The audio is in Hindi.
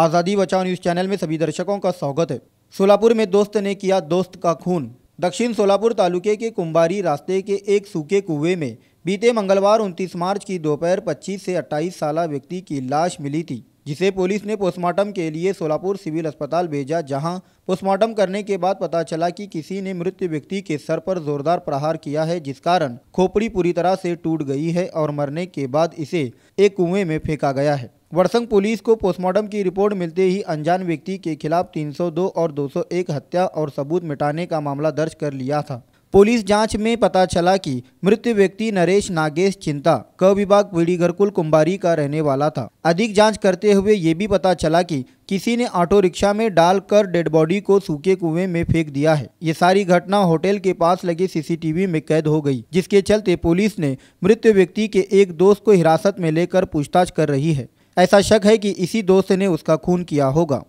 आज़ादी बचाओ न्यूज़ चैनल में सभी दर्शकों का स्वागत है सोलापुर में दोस्त ने किया दोस्त का खून दक्षिण सोलापुर तालुके के कुंबारी रास्ते के एक सूखे कुएं में बीते मंगलवार 29 मार्च की दोपहर 25 से 28 साल व्यक्ति की लाश मिली थी जिसे पुलिस ने पोस्टमार्टम के लिए सोलापुर सिविल अस्पताल भेजा जहां पोस्टमार्टम करने के बाद पता चला कि किसी ने मृत व्यक्ति के सर पर जोरदार प्रहार किया है जिस कारण खोपड़ी पूरी तरह से टूट गई है और मरने के बाद इसे एक कुएं में फेंका गया है वरसंग पुलिस को पोस्टमार्टम की रिपोर्ट मिलते ही अनजान व्यक्ति के खिलाफ 302 और 201 हत्या और सबूत मिटाने का मामला दर्ज कर लिया था पुलिस जांच में पता चला कि मृत व्यक्ति नरेश नागेश चिंता क विभाग पीढ़ी घरकुल कुंबारी का रहने वाला था अधिक जांच करते हुए ये भी पता चला कि किसी ने ऑटो रिक्शा में डालकर डेड बॉडी को सूखे कुएं में फेंक दिया है ये सारी घटना होटल के पास लगे सीसीटीवी में कैद हो गई जिसके चलते पुलिस ने मृत व्यक्ति के एक दोस्त को हिरासत में लेकर पूछताछ कर रही है ऐसा शक है की इसी दोस्त ने उसका खून किया होगा